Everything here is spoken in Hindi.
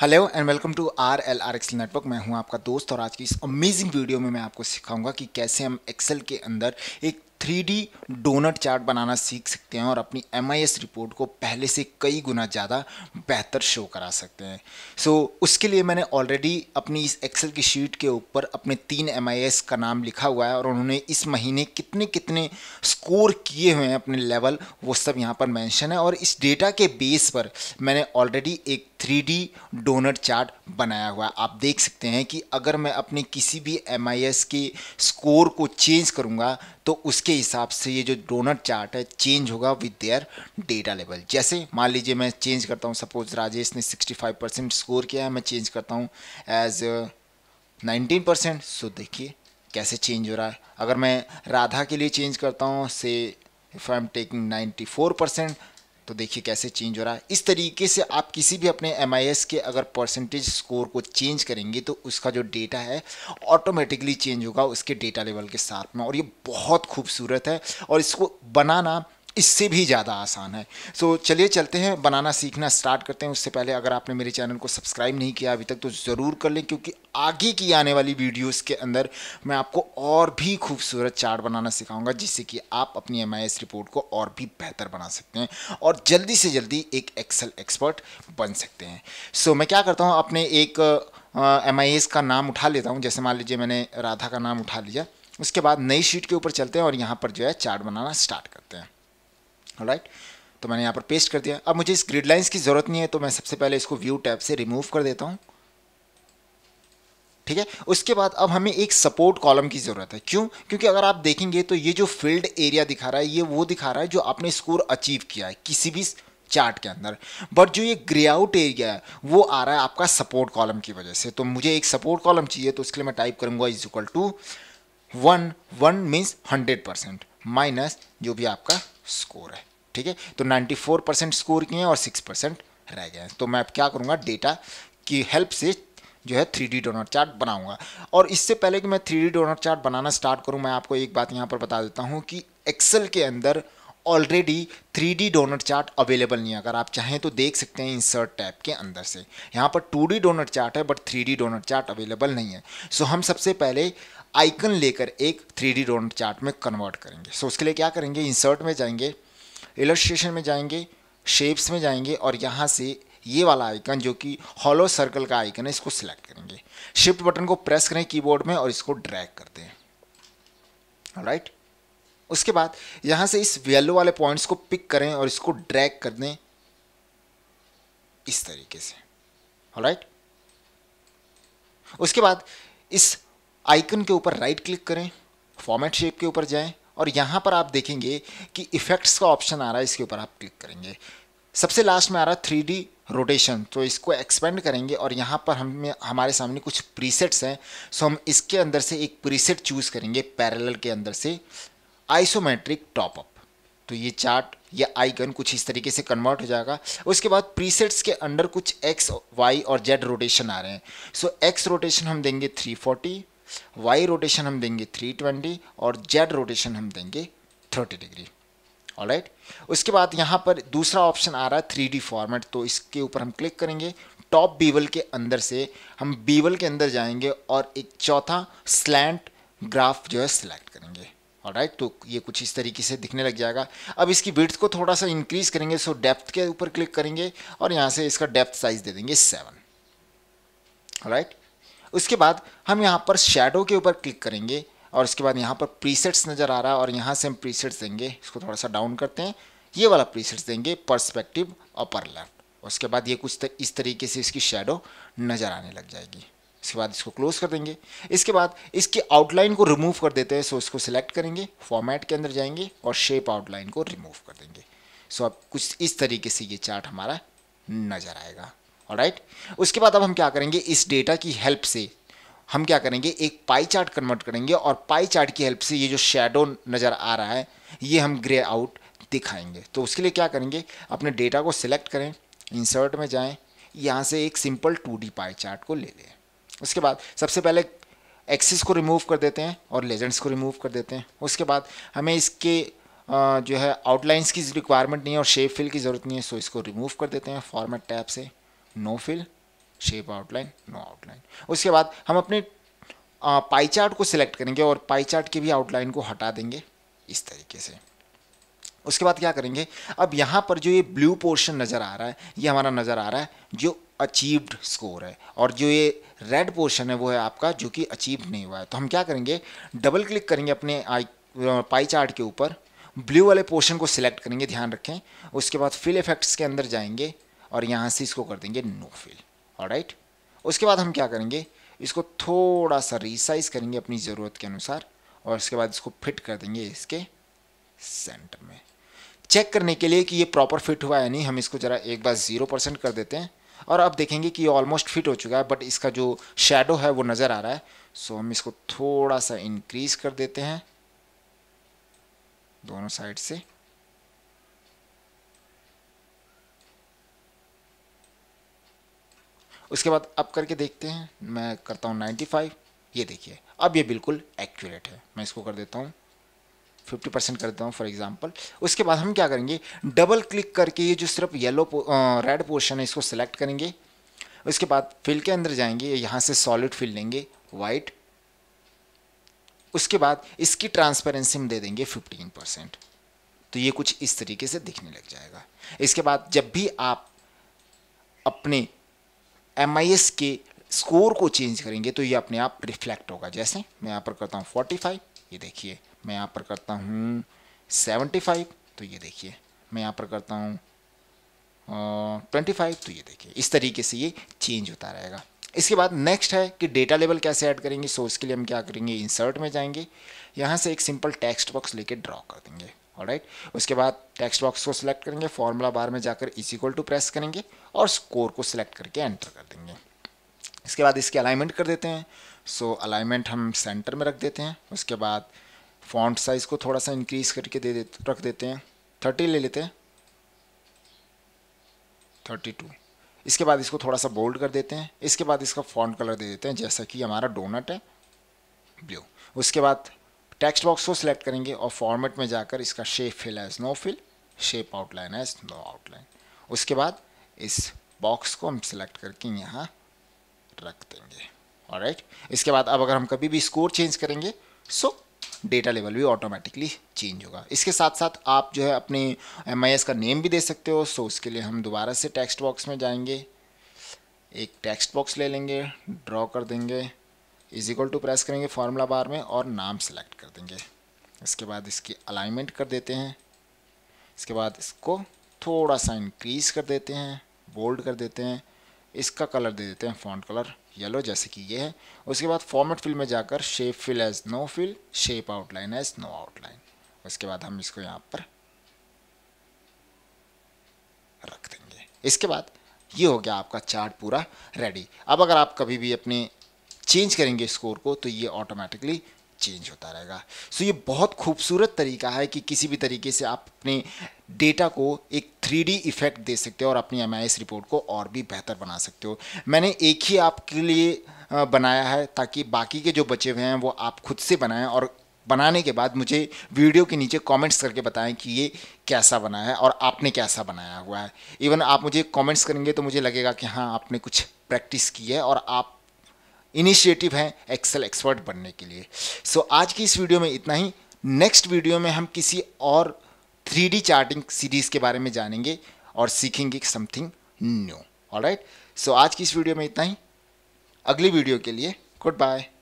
Hello and welcome to R L R excel network मैं हूं आपका दोस्त और आज की इस अमेजिंग वीडियो में मैं आपको सिखाऊंगा कि कैसे हम एक्सेल के अंदर एक थ्री डोनट चार्ट बनाना सीख सकते हैं और अपनी एम रिपोर्ट को पहले से कई गुना ज़्यादा बेहतर शो करा सकते हैं सो so, उसके लिए मैंने ऑलरेडी अपनी इस एक्सेल की शीट के ऊपर अपने तीन एम का नाम लिखा हुआ है और उन्होंने इस महीने कितने कितने स्कोर किए हुए हैं अपने लेवल वो सब यहाँ पर मैंशन है और इस डेटा के बेस पर मैंने ऑलरेडी एक थ्री डोनट चार्ट बनाया हुआ है आप देख सकते हैं कि अगर मैं अपने किसी भी एम के स्कोर को चेंज करूँगा तो उसके के हिसाब से ये जो डोनट चार्ट है चेंज होगा विद देयर डेटा लेवल जैसे मान लीजिए मैं चेंज करता हूँ सपोज राजेश ने 65 परसेंट स्कोर किया है मैं चेंज करता हूँ एज 19 परसेंट सो देखिए कैसे चेंज हो रहा है अगर मैं राधा के लिए चेंज करता हूँ से if I am taking ninety percent तो देखिए कैसे चेंज हो रहा है इस तरीके से आप किसी भी अपने एम के अगर परसेंटेज स्कोर को चेंज करेंगे तो उसका जो डेटा है ऑटोमेटिकली चेंज होगा उसके डेटा लेवल के साथ में और ये बहुत खूबसूरत है और इसको बनाना इससे भी ज़्यादा आसान है सो so, चलिए चलते हैं बनाना सीखना स्टार्ट करते हैं उससे पहले अगर आपने मेरे चैनल को सब्सक्राइब नहीं किया अभी तक तो ज़रूर कर लें क्योंकि आगे की आने वाली वीडियोस के अंदर मैं आपको और भी खूबसूरत चार्ट बनाना सिखाऊंगा जिससे कि आप अपनी एम रिपोर्ट को और भी बेहतर बना सकते हैं और जल्दी से जल्दी एक एक्सल एक्सपर्ट बन सकते हैं सो so, मैं क्या करता हूँ अपने एक एम uh, का नाम उठा लेता हूँ जैसे मान लीजिए मैंने राधा का नाम उठा लिया उसके बाद नई शीट के ऊपर चलते हैं और यहाँ पर जो है चार्ट बनाना स्टार्ट करते हैं राइट तो मैंने यहाँ पर पेस्ट कर दिया अब मुझे इस ग्रिड लाइन्स की ज़रूरत नहीं है तो मैं सबसे पहले इसको व्यू टैब से रिमूव कर देता हूँ ठीक है उसके बाद अब हमें एक सपोर्ट कॉलम की ज़रूरत है क्यों क्योंकि अगर आप देखेंगे तो ये जो फील्ड एरिया दिखा रहा है ये वो दिखा रहा है जो आपने स्कोर अचीव किया है किसी भी चार्ट के अंदर बट जो ये ग्रे आउट एरिया है वो आ रहा है आपका सपोर्ट कॉलम की वजह से तो मुझे एक सपोर्ट कॉलम चाहिए तो उसके लिए मैं टाइप करूँगा is equal to one one means hundred percent minus जो भी आपका स्कोर है ठीक है तो 94 परसेंट स्कोर किए और 6 परसेंट रह गए तो मैं अब क्या करूँगा डेटा की हेल्प से जो है थ्री डी डोनर चार्ट बनाऊंगा और इससे पहले कि मैं थ्री डी डोनर चार्ट बनाना स्टार्ट करूँ मैं आपको एक बात यहाँ पर बता देता हूँ कि एक्सेल के अंदर already three D donor chart available नहीं है अगर आप चाहें तो देख सकते हैं इंसर्ट टैब के अंदर से यहाँ पर टू डी डोनर चार्ट है but three D donor chart available नहीं है सो हम सबसे पहले आइकन लेकर एक थ्री डी डोनर चार्ट में कन्वर्ट करेंगे सो उसके लिए क्या करेंगे इंसर्ट में जाएंगे इलस्ट्रेशन में जाएंगे शेप्स में जाएंगे और यहाँ से ये वाला आइकन जो कि हॉलो सर्कल का आइकन है इसको सिलेक्ट करेंगे शिफ्ट बटन को प्रेस करें कीबोर्ड में और इसको ड्रैग कर दें राइट उसके बाद यहाँ से इस येलो वाले पॉइंट्स को पिक करें और इसको ड्रैग कर दें इस तरीके से राइट उसके बाद इस आइकन के ऊपर राइट क्लिक करें फॉर्मेट शेप के ऊपर जाएं और यहाँ पर आप देखेंगे कि इफ़ेक्ट्स का ऑप्शन आ रहा है इसके ऊपर आप क्लिक करेंगे सबसे लास्ट में आ रहा है थ्री रोटेशन तो इसको एक्सपेंड करेंगे और यहाँ पर हमें हमारे सामने कुछ प्रीसेट्स हैं सो हम इसके अंदर से एक प्रीसेट चूज़ करेंगे पैरेलल के अंदर से आइसोमेट्रिक टॉपअप तो ये चार्ट या आइकन कुछ इस तरीके से कन्वर्ट हो जाएगा उसके बाद प्रीसेट्स के अंडर कुछ एक्स वाई और जेड रोटेशन आ रहे हैं सो एक्स रोटेशन हम देंगे 340 वाई रोटेशन हम देंगे 320 और जेड रोटेशन हम देंगे 30 डिग्री ऑल राइट उसके बाद यहाँ पर दूसरा ऑप्शन आ रहा है थ्री फॉर्मेट तो इसके ऊपर हम क्लिक करेंगे टॉप बीवल के अंदर से हम बीवल के अंदर जाएंगे और एक चौथा स्लैंट ग्राफ जो है सिलेक्ट करेंगे राइट right, तो ये कुछ इस तरीके से दिखने लग जाएगा अब इसकी विड्थ को थोड़ा सा इंक्रीज करेंगे सो डेप्थ के ऊपर क्लिक करेंगे और यहाँ से इसका डेप्थ साइज दे देंगे सेवन राइट right? उसके बाद हम यहाँ पर शेडो के ऊपर क्लिक करेंगे और उसके बाद यहाँ पर प्रीसेट्स नज़र आ रहा है और यहाँ से हम प्रीसेट्स देंगे इसको थोड़ा सा डाउन करते हैं ये वाला प्रीसेट्स देंगे परस्पेक्टिव अपर लेफ्ट उसके बाद ये कुछ तर, इस तरीके से इसकी शेडो नज़र आने लग जाएगी इसके बाद इसको क्लोज कर देंगे इसके बाद इसकी आउटलाइन को रिमूव कर देते हैं सो इसको सिलेक्ट करेंगे फॉर्मेट के अंदर जाएंगे और शेप आउटलाइन को रिमूव कर देंगे सो अब कुछ इस तरीके से ये चार्ट हमारा नज़र आएगा राइट उसके बाद अब हम क्या करेंगे इस डेटा की हेल्प से हम क्या करेंगे एक पाई चार्ट कन्वर्ट करेंगे और पाई चार्ट की हेल्प से ये जो शेडो नज़र आ रहा है ये हम ग्रे आउट दिखाएंगे तो उसके लिए क्या करेंगे अपने डेटा को सिलेक्ट करें इंसर्ट में जाएं यहाँ से एक simple two D pie chart को ले लें उसके बाद सबसे पहले एक्सिस को रिमूव कर देते हैं और लेजेंड्स को रिमूव कर देते हैं उसके बाद हमें इसके जो है आउटलाइंस की रिक्वायरमेंट नहीं है और शेप फिल की ज़रूरत नहीं है सो इसको रिमूव कर देते हैं फॉर्मेट टैप से no fill shape outline no outline उसके बाद हम अपने पाई चार्ट को सिलेक्ट करेंगे और पाई चार्ट के भी आउटलाइन को हटा देंगे इस तरीके से उसके बाद क्या करेंगे अब यहाँ पर जो ये ब्लू पोर्शन नज़र आ रहा है ये हमारा नज़र आ रहा है जो अचीव्ड स्कोर है और जो ये रेड पोर्शन है वो है आपका जो कि अचीव नहीं हुआ है तो हम क्या करेंगे डबल क्लिक करेंगे अपने आई पाई चार्ट के ऊपर ब्लू वाले पोर्शन को सिलेक्ट करेंगे ध्यान रखें उसके बाद फिल इफेक्ट्स के अंदर जाएंगे और यहाँ से इसको कर देंगे नो फिल और राइट उसके बाद हम क्या करेंगे इसको थोड़ा सा रिसाइज करेंगे अपनी ज़रूरत के अनुसार और उसके बाद इसको फिट कर देंगे इसके सेंटर में चेक करने के लिए कि ये प्रॉपर फिट हुआ है नहीं हम इसको ज़रा एक बार ज़ीरो परसेंट कर देते हैं और अब देखेंगे कि ये ऑलमोस्ट फिट हो चुका है बट इसका जो शेडो है वो नज़र आ रहा है सो हम इसको थोड़ा सा इनक्रीज़ कर देते हैं दोनों साइड से उसके बाद अब करके देखते हैं मैं करता हूँ 95 ये देखिए अब ये बिल्कुल एक्यूरेट है मैं इसको कर देता हूँ 50 परसेंट कर देता हूँ फॉर एग्जाम्पल उसके बाद हम क्या करेंगे डबल क्लिक करके ये जो सिर्फ येलो रेड पोर्शन है इसको सिलेक्ट करेंगे उसके बाद फिल के अंदर जाएंगे यहाँ से सॉलिड फिल लेंगे वाइट उसके बाद इसकी ट्रांसपेरेंसी हम दे देंगे फिफ्टीन परसेंट तो ये कुछ इस तरीके से दिखने लग जाएगा इसके बाद जब भी आप अपने एम के स्कोर को चेंज करेंगे तो ये अपने आप रिफ्लेक्ट होगा जैसे मैं यहाँ पर करता हूँ फोर्टी फाइव ये देखिए मैं यहाँ पर करता हूँ सेवेंटी फाइव तो ये देखिए मैं यहाँ पर करता हूँ ट्वेंटी फाइव तो ये देखिए इस तरीके से ये चेंज होता रहेगा इसके बाद नेक्स्ट है कि डेटा लेवल कैसे ऐड करेंगे सोर्स के लिए हम क्या करेंगे इंसर्ट में जाएंगे यहाँ से एक सिंपल टेक्स्ट बॉक्स लेके ड्रॉ कर देंगे राइट उसके बाद टेक्स्ट बॉक्स को सिलेक्ट करेंगे फॉर्मूला बार में जाकर इज इक्वल टू प्रेस करेंगे और स्कोर को सिलेक्ट करके एंटर कर देंगे इसके बाद इसके अलाइनमेंट कर देते हैं सो so, अलाइनमेंट हम सेंटर में रख देते हैं उसके बाद फॉन्ट साइज़ को थोड़ा सा इंक्रीज करके दे दे रख देते हैं थर्टी ले लेते हैं थर्टी टू इसके बाद इसको थोड़ा सा बोल्ड कर देते हैं इसके बाद इसका फॉन्ट कलर दे देते हैं जैसा कि हमारा डोनट है ब्लू उसके बाद टेक्स्ट बॉक्स को सिलेक्ट करेंगे और फॉर्मेट में जाकर इसका shape fill as no fill shape outline as no outline उसके बाद इस बॉक्स को हम सिलेक्ट करके यहाँ रख देंगे और राइट इसके बाद अब अगर हम कभी भी स्कोर चेंज करेंगे सो डेटा लेवल भी ऑटोमेटिकली चेंज होगा इसके साथ साथ आप जो है अपने एम का नेम भी दे सकते हो सो उसके लिए हम दोबारा से टेक्स्ट बॉक्स में जाएंगे एक टेक्स्ट बॉक्स ले लेंगे ड्रॉ कर देंगे इज इक्वल टू प्रेस करेंगे फार्मूला बार में और नाम सेलेक्ट कर देंगे इसके बाद इसकी अलाइनमेंट कर देते हैं इसके बाद इसको थोड़ा सा इंक्रीज़ कर देते हैं बोल्ड कर देते हैं इसका कलर दे देते हैं फॉन्ट कलर येलो जैसे कि ये है उसके बाद फॉर्मेट फिल में जाकर shape fill as no fill shape outline as no outline उसके बाद हम इसको यहाँ पर रख देंगे इसके बाद ये हो गया आपका चार्ट पूरा रेडी अब अगर आप कभी भी अपनी चेंज करेंगे स्कोर को तो ये ऑटोमेटिकली चेंज होता रहेगा सो so, ये बहुत खूबसूरत तरीका है कि किसी भी तरीके से आप अपने डेटा को एक थ्री इफेक्ट दे सकते हो और अपनी एम रिपोर्ट को और भी बेहतर बना सकते हो मैंने एक ही आपके लिए बनाया है ताकि बाकी के जो बचे हुए हैं वो आप खुद से बनाएं और बनाने के बाद मुझे वीडियो के नीचे कमेंट्स करके बताएं कि ये कैसा बना है और आपने कैसा बनाया हुआ है इवन आप मुझे कमेंट्स करेंगे तो मुझे लगेगा कि हाँ आपने कुछ प्रैक्टिस की है और आप इनिशिएटिव है एक्सेल एक्सपर्ट बनने के लिए सो so, आज की इस वीडियो में इतना ही नेक्स्ट वीडियो में हम किसी और थ्री चार्टिंग सीरीज़ के बारे में जानेंगे और सीखेंगे समथिंग न्यू ऑलराइट सो आज की इस वीडियो में इतना ही अगली वीडियो के लिए गुड बाय